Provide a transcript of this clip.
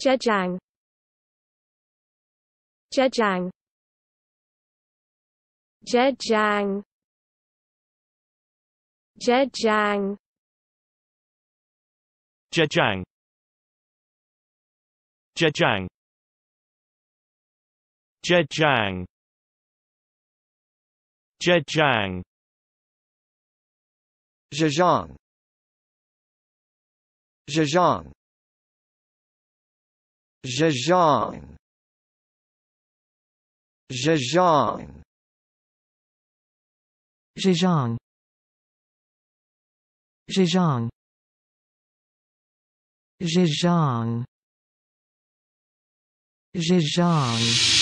Zhejiang Zhejiang Zhejiang Zhejiang Zhejiang Zhejiang Zhejiang Zhejiang Zhejiang Zhejiang Zhejiang Zhejiang Zhejiang Zhejiang Zhejiang Zhejiang